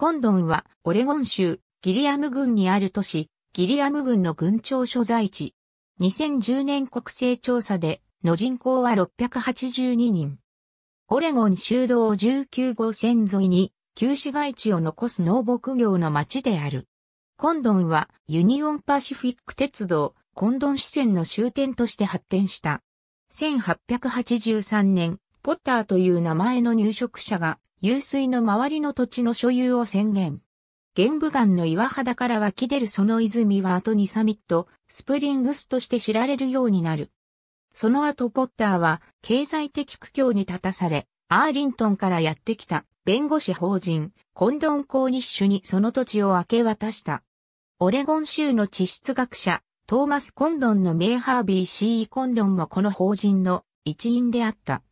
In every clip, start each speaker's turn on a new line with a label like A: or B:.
A: コンドンは、オレゴン州、ギリアム郡にある都市、ギリアム郡の郡庁所在地。2010年国勢調査で、の人口は682人。オレゴン州道19号線沿いに、旧市街地を残す農牧業の町である。コンドンは、ユニオンパシフィック鉄道、コンドン支線の終点として発展した。1883年、ポッターという名前の入植者が湧水の周りの土地の所有を宣言。玄武岩の岩肌から湧き出るその泉は後にサミット、スプリングスとして知られるようになる。その後ポッターは経済的苦境に立たされ、アーリントンからやってきた弁護士法人、コンドン・コーニッシュにその土地を明け渡した。オレゴン州の地質学者、トーマス・コンドンの名ハービー・ C・ コンドンもこの法人の一員であった。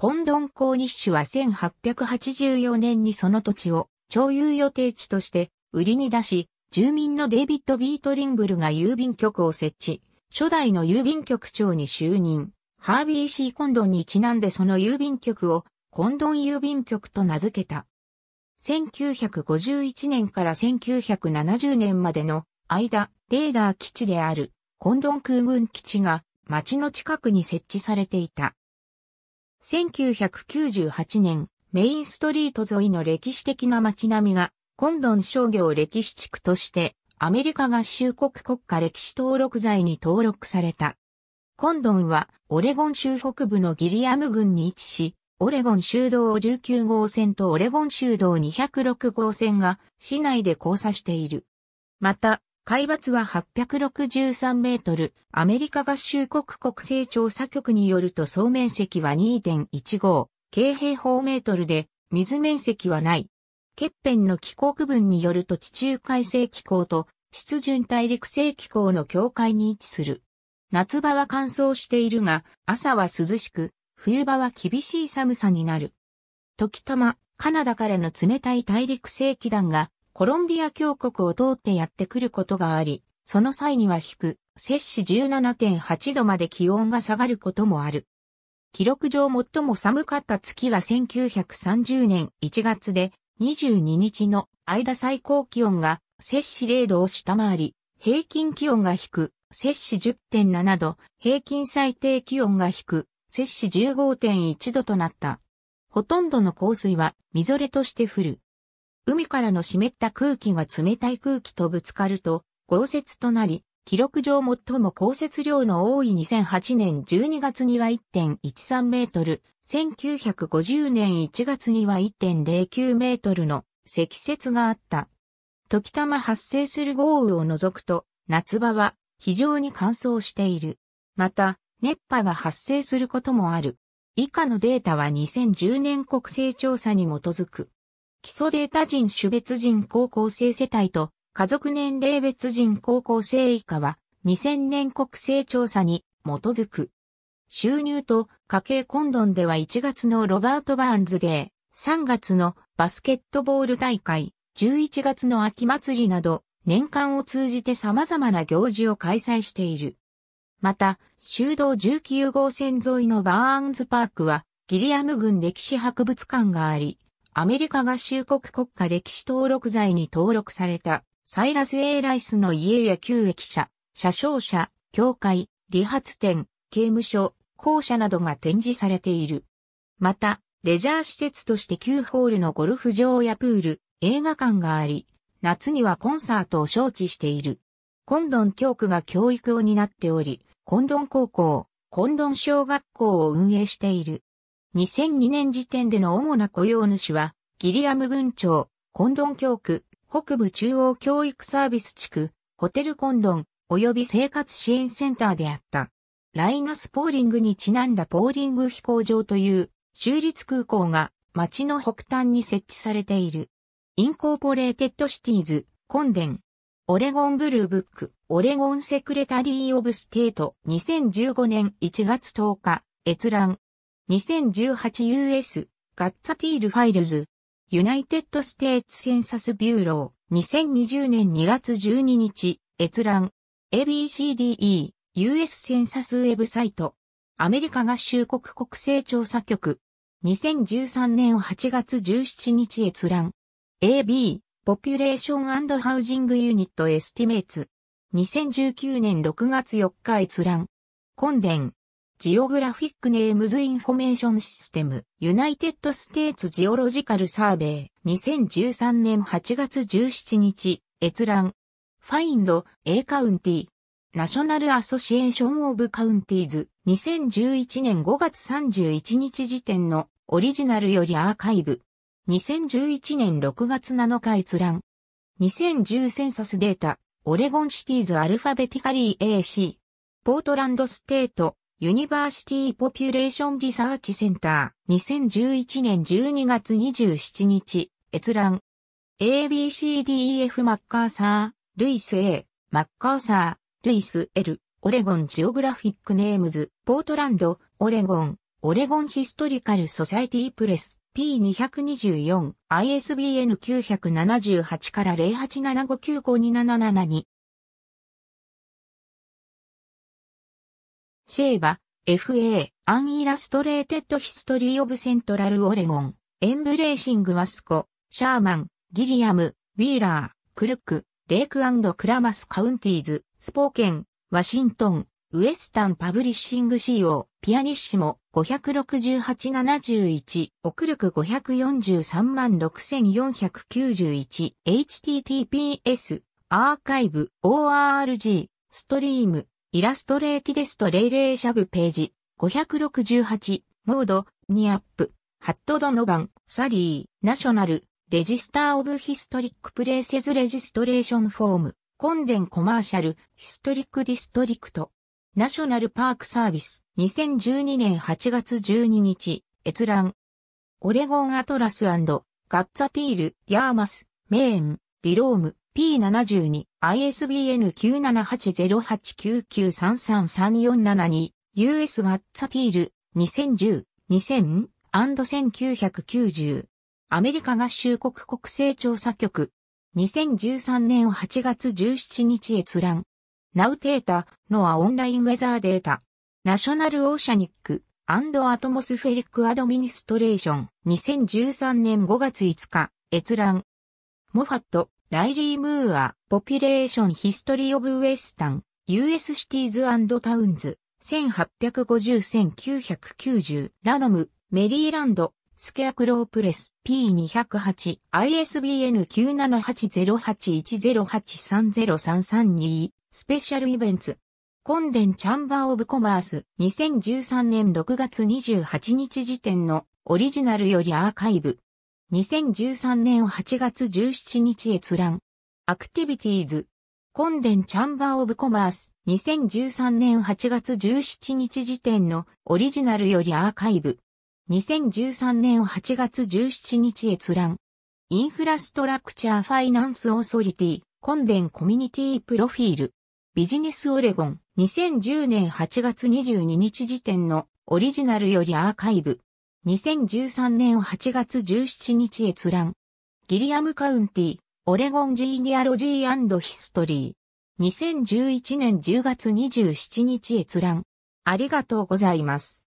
A: コンドン公日誌は1884年にその土地を徴用予定地として売りに出し、住民のデイビッド・ビートリングルが郵便局を設置、初代の郵便局長に就任、ハービー・シー・コンドンにちなんでその郵便局をコンドン郵便局と名付けた。1951年から1970年までの間、レーダー基地であるコンドン空軍基地が町の近くに設置されていた。1998年、メインストリート沿いの歴史的な街並みが、コンドン商業歴史地区として、アメリカ合衆国国家歴史登録財に登録された。コンドンは、オレゴン州北部のギリアム郡に位置し、オレゴン州道19号線とオレゴン州道206号線が市内で交差している。また、海抜は863メートル、アメリカ合衆国国勢調査局によると総面積は2.15、京平方メートルで、水面積はない。欠片の気候区分によると地中海性気候と湿潤大陸性気候の境界に位置する。夏場は乾燥しているが、朝は涼しく、冬場は厳しい寒さになる。時たま、カナダからの冷たい大陸性気団がコロンビア峡谷を通ってやってくることがあり、その際には低、摂氏17.8度まで気温が下がることもある。記録上最も寒かった月は1930年1月で22日の間最高気温が摂氏0度を下回り、平均気温が低、摂氏10.7度、平均最低気温が低、摂氏15.1度となった。ほとんどの降水はみぞれとして降る。海からの湿った空気が冷たい空気とぶつかると、豪雪となり、記録上最も降雪量の多い2008年12月には1.13メートル、1950年1月には1.09メートルの積雪があった。時たま発生する豪雨を除くと、夏場は非常に乾燥している。また、熱波が発生することもある。以下のデータは2010年国勢調査に基づく。基礎データ人種別人高校生世帯と家族年齢別人高校生以下は2000年国勢調査に基づく。収入と家計混沌では1月のロバート・バーンズゲー、3月のバスケットボール大会、11月の秋祭りなど年間を通じて様々な行事を開催している。また、修道19号線沿いのバーンズパークはギリアム郡歴史博物館があり、アメリカ合衆国国家歴史登録財に登録された、サイラス・エーライスの家や旧駅舎、車掌車、教会、理髪店、刑務所、校舎などが展示されている。また、レジャー施設として9ホールのゴルフ場やプール、映画館があり、夏にはコンサートを招致している。コンドン教区が教育を担っており、コンドン高校、コンドン小学校を運営している。2002年時点での主な雇用主は、ギリアム郡庁、コンドン教区、北部中央教育サービス地区、ホテルコンドン、及び生活支援センターであった。ライナスポーリングにちなんだポーリング飛行場という州立空港が町の北端に設置されている。インコーポレーテッドシティーズ、コンデン、オレゴンブルーブック、オレゴンセクレタリーオブステート2015年1月10日、閲覧。2018US ガッツァティールファイルズユナイテッドステーツセンサスビューロー2020年2月12日閲覧 ABCDE US センサスウェブサイトアメリカ合衆国国勢調査局2013年8月17日閲覧 AB ポピュレーションハウジングユニットエスティメイツ2019年6月4日閲覧。コンデン、ジオグラフィックネームズインフォメーションシステム、ユナイテッドステーツジオロジカルサーベイ、2013年8月17日、閲覧。ファインド、A カウンティ。ナショナルアソシエーションオブカウンティーズ、2011年5月31日時点のオリジナルよりアーカイブ。2011年6月7日閲覧。2010センサスデータ、オレゴンシティーズアルファベティカリー AC。ポートランドステート、ユニバーシティポピュレーションリサーチセンター、2011年12月27日、閲覧。ABCDEF マッカーサー、ルイス A、マッカーサー、ルイス L、オレゴンジオグラフィックネームズ、ポートランド、オレゴン、オレゴンヒストリカルソサイティプレス、P224、ISBN 978から087595277 2シェーバ、FA、アンイラストレーテッドヒストリーオブセントラルオレゴン、エンブレーシングマスコ、シャーマン、ギリアム、ウィーラー、クルック、レイククラマスカウンティーズ、スポーケン、ワシントン、ウエスタンパブリッシング CO、ピアニッシモ、568-71、奥力5436491、https、アーカイブ、org、ストリーム、イラストレーティデストレイレーシャブページ、568、モード、ニアップ、ハットドノバン、サリー、ナショナル、レジスターオブヒストリックプレイセズレジストレーションフォーム、コンデンコマーシャル、ヒストリックディストリクト、ナショナルパークサービス、2012年8月12日、閲覧。オレゴンアトラスガッツァティール、ヤーマス、メーン、ディローム、P72、ISBN 9780899333472、US ガッツァティール、2010、2000、1990。アメリカ合衆国国勢調査局。2013年8月17日閲覧。ナウテータ、ノアオンラインウェザーデータ。ナショナルオーシャニック、アンドアトモスフェリックアドミニストレーション。2013年5月5日、閲覧。モファット、ライリー・ムーア、ポピュレーション・ヒストリー・オブ・ウェスタン、US シティーズタウンズ、1850-1990、ラノム、メリーランド、スケアクロープレス P208、ISBN 9780810830332、スペシャルイベント、コンデンチャンバーオブコマース2013年6月28日時点のオリジナルよりアーカイブ。2013年8月17日閲覧。アクティビティーズ。コンデンチャンバーオブコマース。2013年8月17日時点のオリジナルよりアーカイブ。2013年8月17日閲覧。インフラストラクチャーファイナンスオーソリティ。コンデンコミュニティプロフィール。ビジネスオレゴン。2010年8月22日時点のオリジナルよりアーカイブ。2013年8月17日閲覧。ギリアムカウンティ、オレゴンジーニアロジーヒストリー。2011年10月27日閲覧。ありがとうございます。